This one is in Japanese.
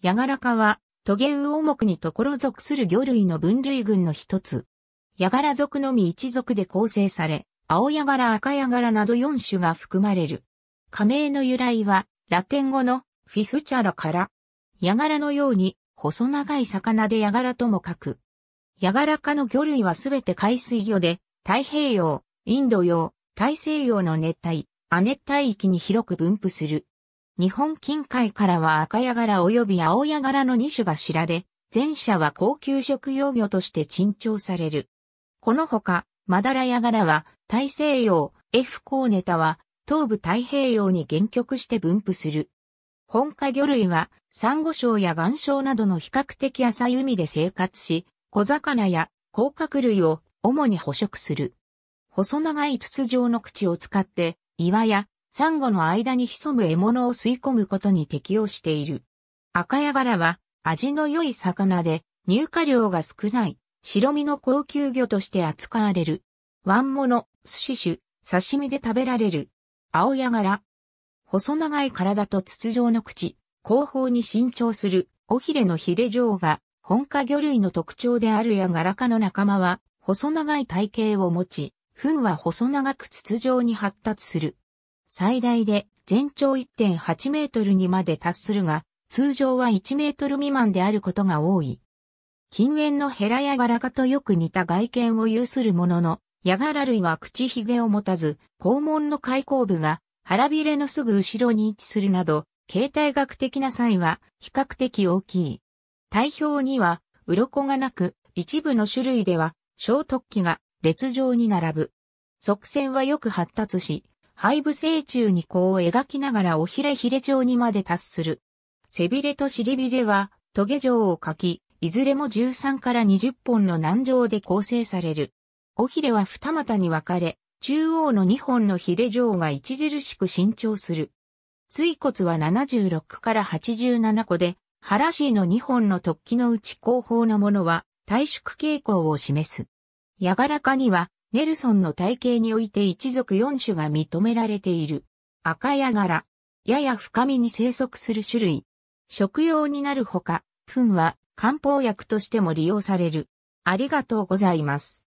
ヤガラ科は、トゲウオ目にところ属する魚類の分類群の一つ。ヤガラ属のみ一族で構成され、青ヤガラ赤ヤガラなど4種が含まれる。仮名の由来は、ラテン語のフィスチャラから、ヤガラのように細長い魚でヤガラとも書く。ヤガラ科の魚類はすべて海水魚で、太平洋、インド洋、大西洋の熱帯、亜熱帯域に広く分布する。日本近海からは赤ヤガラ及び青ヤガラの2種が知られ、前者は高級食用魚として珍重される。このほか、マダラヤガラは大西洋、F コーネタは東部太平洋に限局して分布する。本科魚類は、サンゴ礁や岩礁などの比較的浅い海で生活し、小魚や甲殻類を主に捕食する。細長い筒状の口を使って、岩やサンゴの間に潜む獲物を吸い込むことに適応している。赤ヤガラは味の良い魚で入荷量が少ない白身の高級魚として扱われる。ワンモノ、寿司酒、刺身で食べられる。青ヤガラ。細長い体と筒状の口、後方に伸長する尾ひれのヒレ状が本家魚類の特徴であるヤガラ科の仲間は細長い体型を持ち、糞は細長く筒状に発達する。最大で全長1.8メートルにまで達するが、通常は1メートル未満であることが多い。近縁のヘラやガラカとよく似た外見を有するものの、ヤガラ類は口ひげを持たず、肛門の開口部が腹びれのすぐ後ろに位置するなど、形態学的な際は比較的大きい。体表には鱗がなく、一部の種類では小突起が列状に並ぶ。側線はよく発達し、背部正中にこを描きながら尾ひれひれ状にまで達する。背びれと尻びれは、トゲ状を描き、いずれも13から20本の難状で構成される。尾ひれは二股に分かれ、中央の2本のひれ状が著しく伸長する。椎骨は76から87個で、腹椎の2本の突起のうち後方のものは、退縮傾向を示す。やがらかには、ネルソンの体系において一族4種が認められている。赤や柄、やや深みに生息する種類。食用になるほか、糞は漢方薬としても利用される。ありがとうございます。